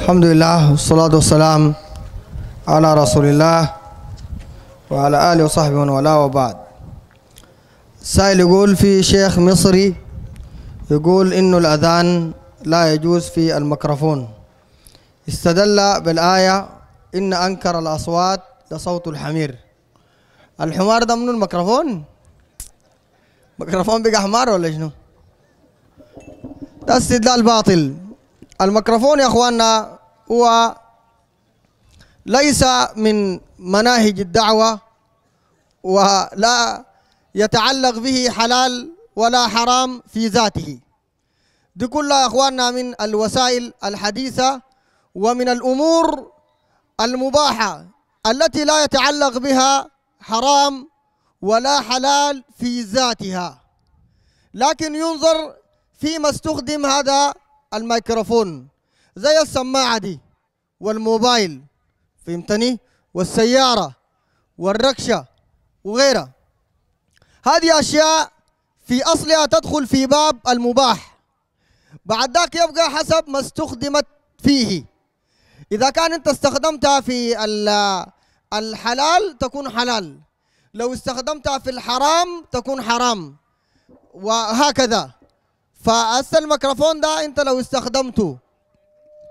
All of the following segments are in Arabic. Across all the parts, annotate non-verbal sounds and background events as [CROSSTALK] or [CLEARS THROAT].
الحمد لله والصلاة والسلام على رسول الله وعلى آله وصحبه ومن والاه وبعد سائل يقول في شيخ مصري يقول إنه الأذان لا يجوز في الميكروفون استدل بالآية إن أنكر الأصوات لصوت الحمير الحمار ده من الميكروفون ميكروفون بقى حمار ولا شنو؟ استدلال باطل الميكروفون يا اخواننا هو ليس من مناهج الدعوة ولا يتعلق به حلال ولا حرام في ذاته دي كلها اخواننا من الوسائل الحديثة ومن الامور المباحة التي لا يتعلق بها حرام ولا حلال في ذاتها لكن ينظر فيما استخدم هذا الميكروفون زي السماعة دي والموبايل فهمتني والسيارة والركشة وغيرها هذه أشياء في أصلها تدخل في باب المباح بعد ذاك يبقى حسب ما استخدمت فيه إذا كان أنت استخدمتها في الحلال تكون حلال لو استخدمتها في الحرام تكون حرام وهكذا فهسه الميكروفون ده انت لو استخدمته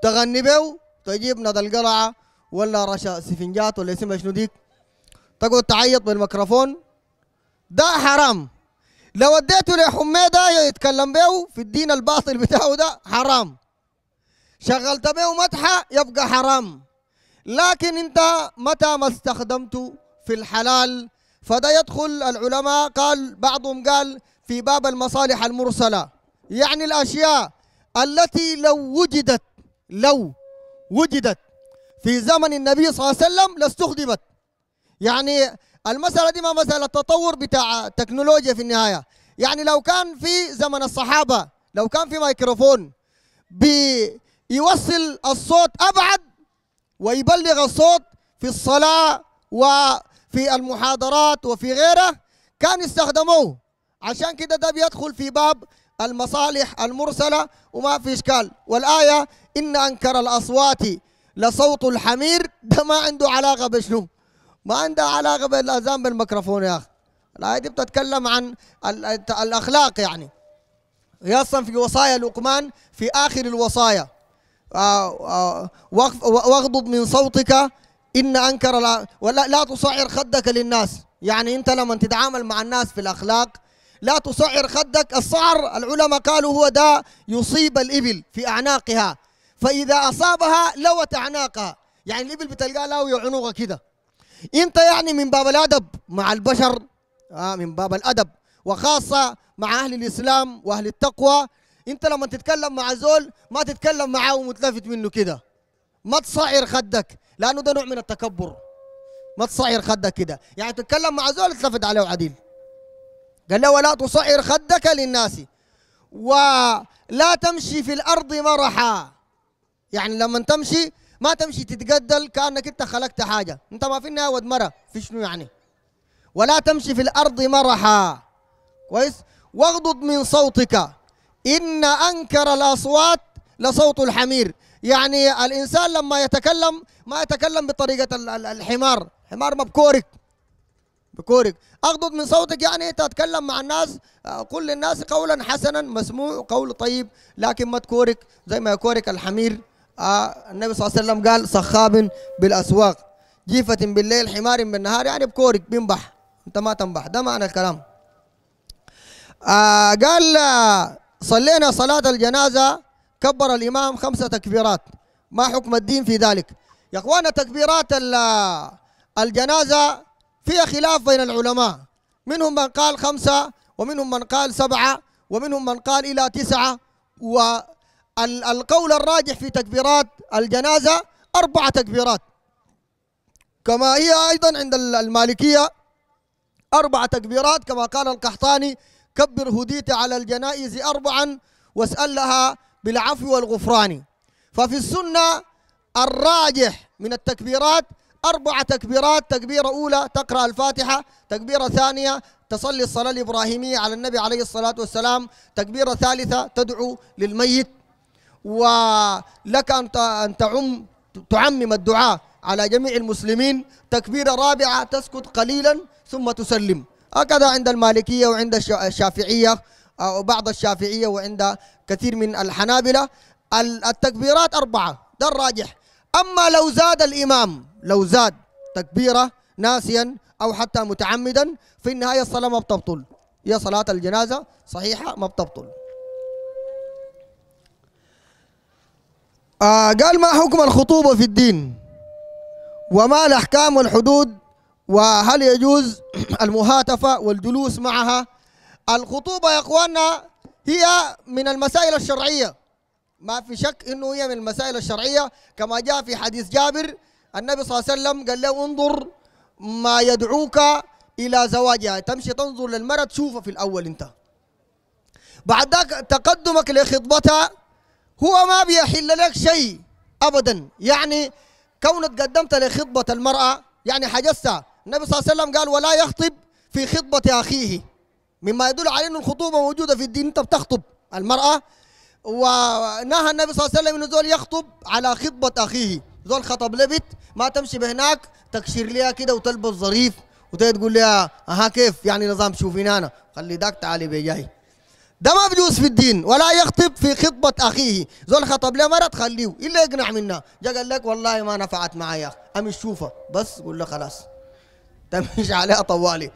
تغني بيه تجيب ند القلعه ولا رشا سفنجات ولا اسمها شنو ديك تقعد تعيط بالميكروفون ده حرام لو اديته لحميده يتكلم بيه في الدين الباطل بتاعه ده حرام شغلت بيه مدحه يبقى حرام لكن انت متى ما استخدمته في الحلال فده يدخل العلماء قال بعضهم قال في باب المصالح المرسله يعني الأشياء التي لو وجدت لو وجدت في زمن النبي صلى الله عليه وسلم لاستخدمت يعني المسألة دي ما مسألة تطور بتاع تكنولوجيا في النهاية يعني لو كان في زمن الصحابة لو كان في ميكروفون بيوصل الصوت أبعد ويبلغ الصوت في الصلاة وفي المحاضرات وفي غيره كان استخدموه عشان كده ده بيدخل في باب المصالح المرسلة وما في إشكال والآية إن أنكر الأصوات لصوت الحمير ده ما عنده علاقة بشنو ما عنده علاقة بالأذان بالميكروفون يا أخي الآية دي بتتكلم عن الأخلاق يعني هي أصلا في وصايا لقمان في آخر الوصايا آه، آه، واغضب من صوتك إن أنكر ولا لا تصعر خدك للناس يعني أنت لما تتعامل مع الناس في الأخلاق لا تصعر خدك الصعر العلماء قالوا هو ده يصيب الإبل في أعناقها فإذا أصابها لوت أعناقها يعني الإبل بتلقاها لاوية عنقها كده أنت يعني من باب الأدب مع البشر آه من باب الأدب وخاصة مع أهل الإسلام وأهل التقوى أنت لما تتكلم مع زول ما تتكلم معاه ومتلفت منه كده ما تصعر خدك لأنه ده نوع من التكبر ما تصعر خدك كده يعني تتكلم مع زول تلفت عليه عديل قال له ولا تصعر خدك للناس ولا تمشي في الأرض مرحا يعني لما تمشي ما تمشي تتقدل كأنك أنت خلقت حاجة أنت ما في النهاية ود مرة في شنو يعني ولا تمشي في الأرض مرحا كويس واغضض من صوتك إن أنكر الأصوات لصوت الحمير يعني الإنسان لما يتكلم ما يتكلم بطريقة الحمار حمار مبكورك كورك اغضض من صوتك يعني انت اتكلم مع الناس آه، قل للناس قولا حسنا مسموع قول طيب لكن ما تكورك زي ما يكورك الحمير آه، النبي صلى الله عليه وسلم قال صخاب بالاسواق جيفة بالليل حمار بالنهار يعني بكورك بينبح انت ما تنبح ده معنى الكلام آه، قال صلينا صلاة الجنازة كبر الإمام خمسة تكبيرات ما حكم الدين في ذلك يا اخوانا تكبيرات الجنازة فيها خلاف بين العلماء منهم من قال خمسة ومنهم من قال سبعة ومنهم من قال إلى تسعة والقول الراجح في تكبيرات الجنازة أربعة تكبيرات كما هي أيضا عند المالكية أربع تكبيرات كما قال القحطاني كبر هديت على الجنائز أربعا واسأل لها بالعفو والغفران ففي السنة الراجح من التكبيرات أربع تكبيرات تكبيرة أولى تقرأ الفاتحة تكبيرة ثانية تصلي الصلاة الإبراهيمية على النبي عليه الصلاة والسلام تكبيرة ثالثة تدعو للميت ولك أن تعم تعمم الدعاء على جميع المسلمين تكبيرة رابعة تسكت قليلا ثم تسلم هكذا عند المالكية وعند الشافعية أو بعض الشافعية وعند كثير من الحنابلة التكبيرات أربعة ده الراجح أما لو زاد الإمام لو زاد تكبيرة ناسيا أو حتى متعمدا في النهاية الصلاة ما بتبطل هي صلاة الجنازة صحيحة ما بتبطل آه قال ما حكم الخطوبة في الدين وما الأحكام والحدود وهل يجوز [CLEARS THROAT] المهاتفة والجلوس معها الخطوبة يا إخواننا هي من المسائل الشرعية ما في شك أنه هي من المسائل الشرعية كما جاء في حديث جابر النبي صلى الله عليه وسلم قال له انظر ما يدعوك إلى زواجها تمشي تنظر للمرأة تشوفها في الأول أنت بعد ذاك تقدمك لخطبتها هو ما بيحل لك شيء أبدا يعني كونك قدمت لخطبة المرأة يعني حجزتها النبي صلى الله عليه وسلم قال ولا يخطب في خطبة أخيه مما يدل على أن الخطوبة موجودة في الدين أنت بتخطب المرأة ونهى النبي صلى الله عليه وسلم انه الزول يخطب على خطبة أخيه زول خطب لبت ما تمشي بهناك تكشر ليها كده وتلبس ظريف وتقول تقول لها اها كيف يعني نظام شوفين انا خلي داك تعالي بجاي ده ما بجوز في الدين ولا يخطب في خطبة أخيه زول خطب له مرة تخليه إلا يقنع منها جا قال لك والله ما نفعت معايا أمي شوفها بس قول له خلاص تمشي [LAUGHS] عليها طوالي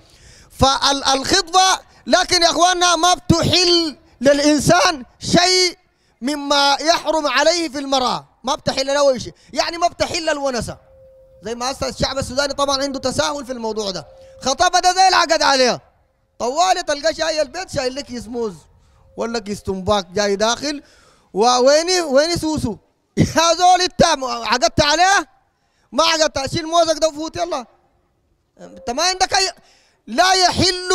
فالخطبة لكن يا أخواننا ما بتحل للإنسان شيء مما يحرم عليه في المرأة ما بتحل له ولا شيء يعني ما بتحل الونسه زي ما هسه الشعب السوداني طبعا عنده تساهل في الموضوع ده خطبها ده زي العقد عليها طوالي تلقى شايل البيت شايل لك يسموز موز ولا كيس تنباك جاي داخل وويني ويني سوسو [LAUGHS] يا زول انت عقدت عليه ما عقدت شيل موزك ده وفوت يلا انت ما عندك اي لا يحل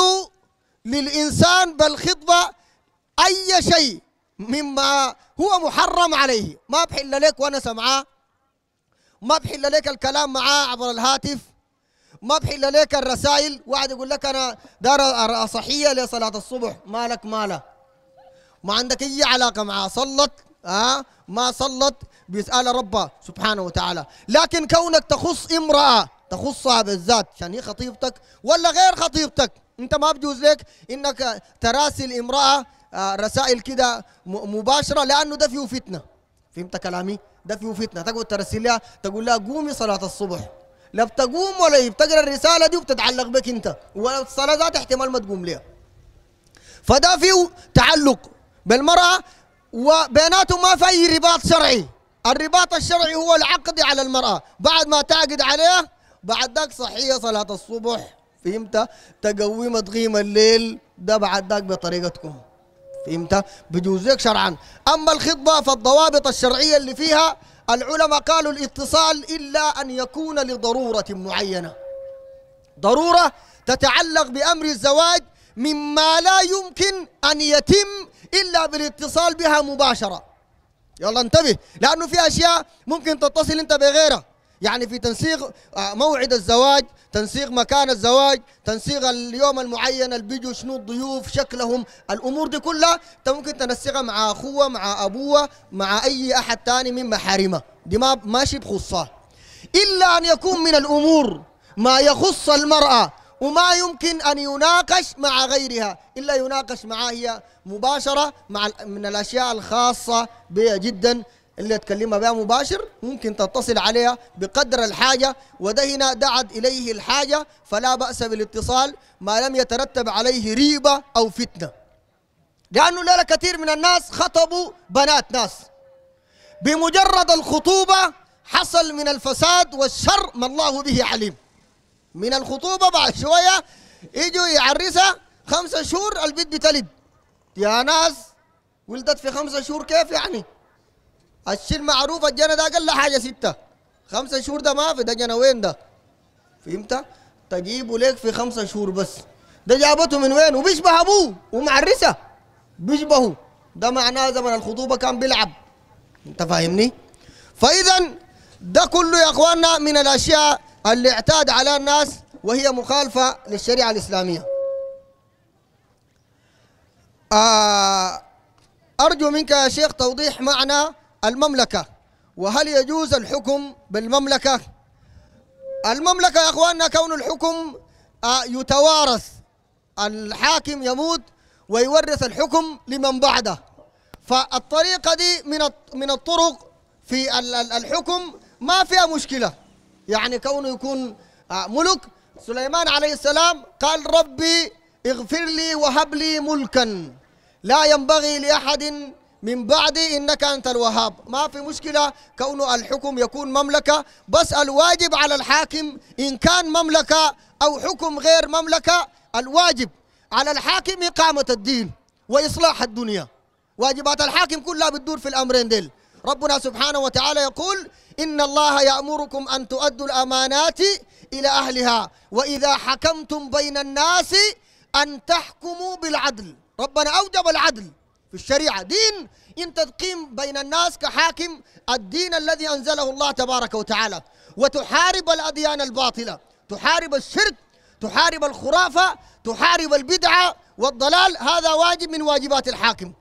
للانسان بالخطبه اي شيء مما هو محرم عليه ما بحل لك وانا معاه ما بحل لك الكلام معاه عبر الهاتف ما بحل لك الرسائل واحد يقول لك انا دار صحيه لصلاه الصبح مالك ماله ما عندك اي علاقه معاه صلت آه ما صلت بيسال ربه سبحانه وتعالى لكن كونك تخص امراه تخصها بالذات عشان هي خطيبتك ولا غير خطيبتك انت ما بجوز لك انك تراسل امراه آه، رسائل كده مباشره لانه ده فيه فتنه فهمت كلامي ده فيه فتنه تقعد ترسل لها تقول لها قومي صلاه الصبح لا بتقوم ولا بتقرا الرساله دي وبتتعلق بك انت والصلاه ذات احتمال ما تقوم ليها فده فيه تعلق بالمراه وبيناتهم ما في اي رباط شرعي الرباط الشرعي هو العقد على المراه بعد ما تعقد عليها بعد ذاك صحيه صلاه الصبح فهمت تقويمة تقيم الليل ده بعد ذاك بطريقتكم فهمت بجوز لك شرعا أما الخطبة فالضوابط الشرعية اللي فيها العلماء قالوا الاتصال إلا أن يكون لضرورة معينة ضرورة تتعلق بأمر الزواج مما لا يمكن أن يتم إلا بالاتصال بها مباشرة يلا انتبه لأنه في أشياء ممكن تتصل أنت بغيرها يعني في تنسيق آه، موعد الزواج تنسيق مكان الزواج تنسيق اليوم المعين اللي بيجوا شنو الضيوف شكلهم الامور دي كلها انت ممكن تنسقها مع اخوه مع ابوه مع اي احد ثاني من محارمه دي ما ماشي بخصها الا ان يكون من الامور ما يخص المراه وما يمكن أن يناقش مع غيرها إلا يناقش معها هي مباشرة مع من الأشياء الخاصة بها جدا اللي تكلمها بها مباشر ممكن تتصل عليها بقدر الحاجة وده هنا دعت إليه الحاجة فلا بأس بالاتصال ما لم يترتب عليه ريبة أو فتنة لأنه لا كثير من الناس خطبوا بنات ناس بمجرد الخطوبة حصل من الفساد والشر ما الله به عليم من الخطوبة بعد شوية يجوا يعرسها خمسة شهور البيت بتلد يا ناس ولدت في خمسة شهور كيف يعني الشيء المعروف الجنة ده أقل حاجة ستة خمسة شهور ده ما في ده جنة وين ده فهمت تجيبه لك في خمسة شهور بس ده جابته من وين وبيشبه أبوه ومعرسة بيشبهه ده معناه زمن الخطوبة كان بيلعب أنت فاهمني فإذا ده كله يا أخواننا من الأشياء اللي اعتاد على الناس وهي مخالفة للشريعة الإسلامية آه أرجو منك يا شيخ توضيح معنى المملكة وهل يجوز الحكم بالمملكة المملكة يا أخواننا كون الحكم آه، يتوارث الحاكم يموت ويورث الحكم لمن بعده فالطريقة دي من من الطرق في الحكم ما فيها مشكلة يعني كونه يكون آه، ملك سليمان عليه السلام قال ربي اغفر لي وهب لي ملكا لا ينبغي لأحد من بعد إنك أنت الوهاب ما في مشكلة كون الحكم يكون مملكة بس الواجب على الحاكم إن كان مملكة أو حكم غير مملكة الواجب على الحاكم إقامة الدين وإصلاح الدنيا واجبات الحاكم كلها بتدور في الأمرين ديل ربنا سبحانه وتعالى يقول إن الله يأمركم أن تؤدوا الأمانات إلى أهلها وإذا حكمتم بين الناس أن تحكموا بالعدل ربنا أوجب العدل في الشريعة دين أنت تقيم بين الناس كحاكم الدين الذي أنزله الله تبارك وتعالى وتحارب الأديان الباطلة تحارب الشرك تحارب الخرافة تحارب البدعة والضلال هذا واجب من واجبات الحاكم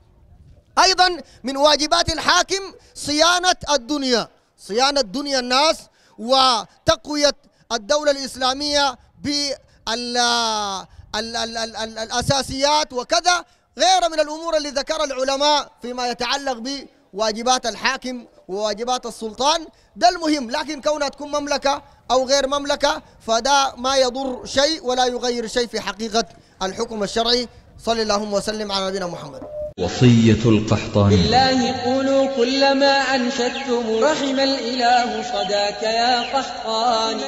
أيضا من واجبات الحاكم صيانة الدنيا صيانة دنيا الناس وتقوية الدولة الإسلامية بالأساسيات وكذا غير من الأمور اللي ذكر العلماء فيما يتعلق بواجبات الحاكم وواجبات السلطان ده المهم لكن كونها تكون مملكة أو غير مملكة فده ما يضر شيء ولا يغير شيء في حقيقة الحكم الشرعي صلى اللهم وسلم على نبينا محمد وصية القحطاني بالله قولوا كلما أنشدتم رحم الإله صداك يا قحطاني